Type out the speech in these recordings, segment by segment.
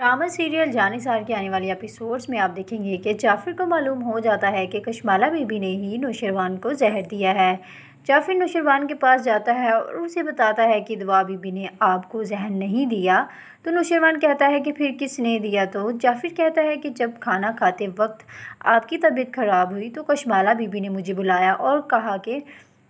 drama serial सार के आने वाले एपिसोड्स में आप देखेंगे कि जाफिर को मालूम हो जाता है कि कश्माला बीबी ने ही नौशरवान को जहर दिया है जाफिर नौशरवान के पास जाता है और उसे बताता है कि दवा बीबी ने आपको जहर नहीं दिया तो नौशरवान कहता है कि फिर किसने दिया तो जाफिर कहता है कि जब खाना खाते वक्त आपकी तबीयत ख़राब हुई तो कश्माला बीबी ने मुझे बुलाया और कहा कि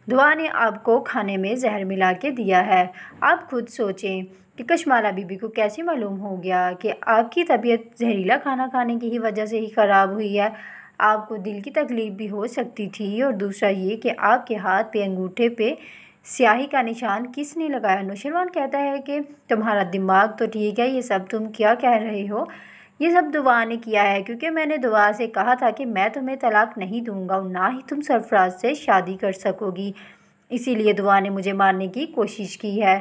दुआ ने आपको खाने में जहर मिला के दिया है आप खुद सोचें कि कश्माला बीबी को कैसे मालूम हो गया कि आपकी तबीयत जहरीला खाना खाने की ही वजह से ही ख़राब हुई है आपको दिल की तकलीफ़ भी हो सकती थी और दूसरा ये कि आपके हाथ पे अंगूठे पे स्याही का निशान किसने लगाया नुशरवान कहता है कि तुम्हारा दिमाग तो ठीक है ये सब तुम क्या कह रहे हो ये सब दुआ ने किया है क्योंकि मैंने दुआ से कहा था कि मैं तुम्हें तलाक नहीं दूंगा और ना ही तुम सरफराज से शादी कर सकोगी इसीलिए दुआ ने मुझे मारने की कोशिश की है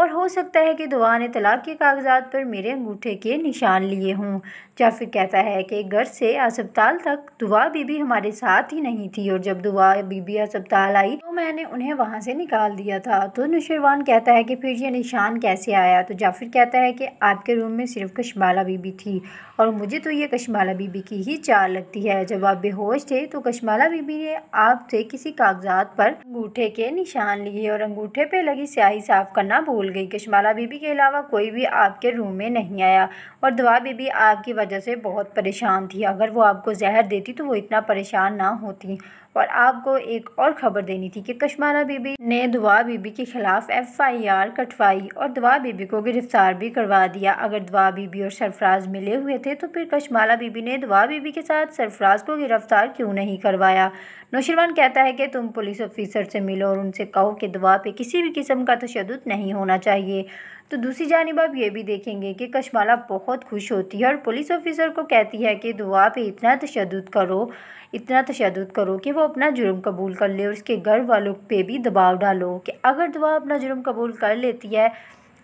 और हो सकता है कि दुआ ने तलाक के कागजात पर मेरे अंगूठे के निशान लिए हों जाफिर कहता है कि घर से अस्पताल तक दुआ बीबी हमारे साथ ही नहीं थी और जब दुआ बीबी अस्पताल आई तो मैंने उन्हें वहाँ से निकाल दिया था तो नुशरवान कहता है कि फिर ये निशान कैसे आया तो जाफिर कहता है कि आपके रूम में सिर्फ कश्माला बीबी थी और मुझे तो ये कश्माला बीबी की ही चाल लगती है जब आप बेहोश थे तो कश्माला बीबी ने आपसे किसी कागजात पर अंगूठे के निशान लिए और अंगूठे पर लगी स्याही साफ करना भूल भूल गई कि शमाला बीबी के अलावा कोई भी आपके रूम में नहीं आया और दुआ बीबी आपकी वजह से बहुत परेशान थी अगर वो आपको जहर देती तो वो इतना परेशान ना होती और आपको एक और खबर देनी थी कि कश्मारा बीबी ने दुआ बीबी के खिलाफ एफ आई आर कटवाई और दुआ बीबी को गिरफ्तार भी करवा दिया अगर दुआ बीबी और सरफराज मिले हुए थे तो फिर कश्मारा बीबी ने दुआ बीबी के साथ सरफराज को गिरफ्तार क्यों नहीं करवाया नौशरवान कहता है कि तुम पुलिस ऑफिसर से मिलो और उनसे कहो कि दुआ पे किसी भी किस्म का तशद नहीं होना चाहिए तो दूसरी जानब आप ये भी देखेंगे कि कशमाला बहुत खुश होती है और पुलिस ऑफिसर को कहती है कि दुआ पे इतना तशद करो इतना तशद करो कि वो अपना जुर्म कबूल कर ले और उसके घर वालों पे भी दबाव डालो कि अगर दुआ अपना जुर्म कबूल कर लेती है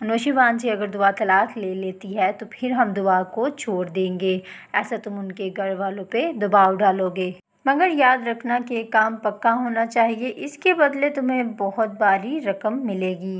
नौशीबान से अगर दुआ तलाक ले लेती है तो फिर हम दुआ को छोड़ देंगे ऐसा तुम उनके घर वालों पे दबाव डालोगे मगर याद रखना कि काम पक्का होना चाहिए इसके बदले तुम्हें बहुत भारी रकम मिलेगी